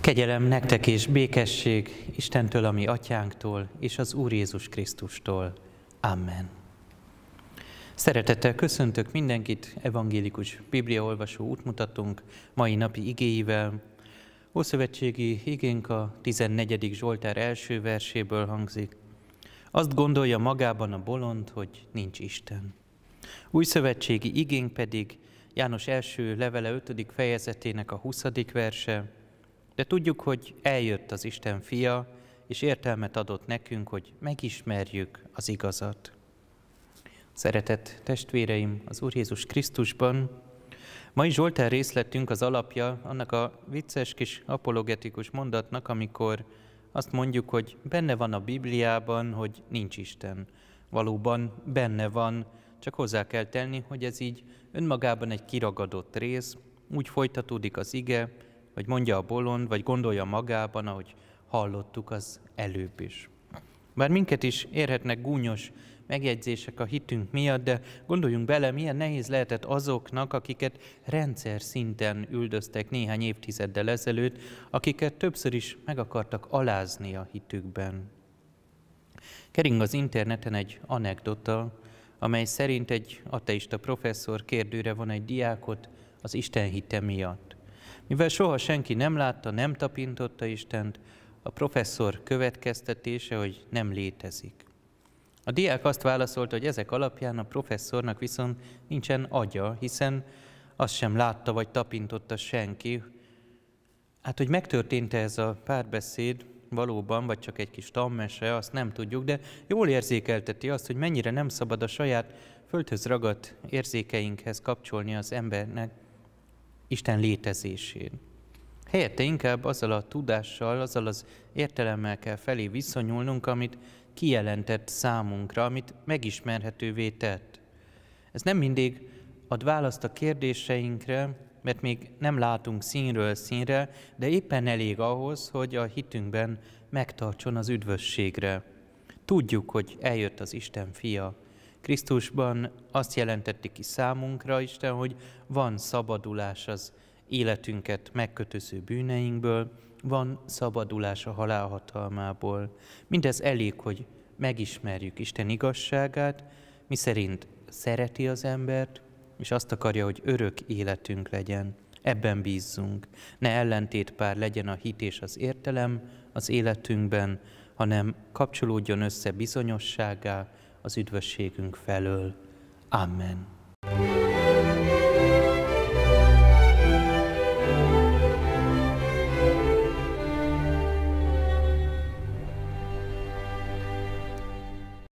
Kegyelem nektek és békesség Istentől, ami atyánktól, és az Úr Jézus Krisztustól. Amen. Szeretettel köszöntök mindenkit, evangélikus bibliaolvasó útmutatunk mai napi igéivel. Ószövetségi igénk a 14. Zsoltár első verséből hangzik. Azt gondolja magában a bolond, hogy nincs Isten. Új szövetségi igénk pedig János első levele 5. fejezetének a 20. verse, de tudjuk, hogy eljött az Isten fia, és értelmet adott nekünk, hogy megismerjük az igazat. Szeretett testvéreim, az Úr Jézus Krisztusban, mai Zsoltár részletünk az alapja annak a vicces kis apologetikus mondatnak, amikor azt mondjuk, hogy benne van a Bibliában, hogy nincs Isten. Valóban benne van, csak hozzá kell tenni, hogy ez így önmagában egy kiragadott rész, úgy folytatódik az ige, vagy mondja a bolond, vagy gondolja magában, ahogy hallottuk az előbb is. Bár minket is érhetnek gúnyos megjegyzések a hitünk miatt, de gondoljunk bele, milyen nehéz lehetett azoknak, akiket rendszer szinten üldöztek néhány évtizeddel ezelőtt, akiket többször is meg akartak alázni a hitükben. Kering az interneten egy anekdota, amely szerint egy ateista professzor kérdőre van egy diákot az Isten hite miatt. Mivel soha senki nem látta, nem tapintotta Istent, a professzor következtetése, hogy nem létezik. A diák azt válaszolta, hogy ezek alapján a professzornak viszont nincsen agya, hiszen azt sem látta vagy tapintotta senki. Hát, hogy megtörtént -e ez a párbeszéd valóban, vagy csak egy kis tammese, azt nem tudjuk, de jól érzékelteti azt, hogy mennyire nem szabad a saját földhöz ragadt érzékeinkhez kapcsolni az embernek Isten létezésén. Helyette inkább azzal a tudással, azzal az értelemmel kell felé viszonyulnunk, amit kijelentett számunkra, amit megismerhetővé tett. Ez nem mindig ad választ a kérdéseinkre, mert még nem látunk színről színre, de éppen elég ahhoz, hogy a hitünkben megtartson az üdvösségre. Tudjuk, hogy eljött az Isten fia, Krisztusban azt jelentette ki számunkra Isten, hogy van szabadulás az életünket megkötöző bűneinkből, van szabadulás a halálhatalmából. Mindez elég, hogy megismerjük Isten igazságát, mi szerint szereti az embert, és azt akarja, hogy örök életünk legyen. Ebben bízzunk. Ne ellentétpár legyen a hit és az értelem az életünkben, hanem kapcsolódjon össze bizonyosságá, az üdvösségünk felől. Amen.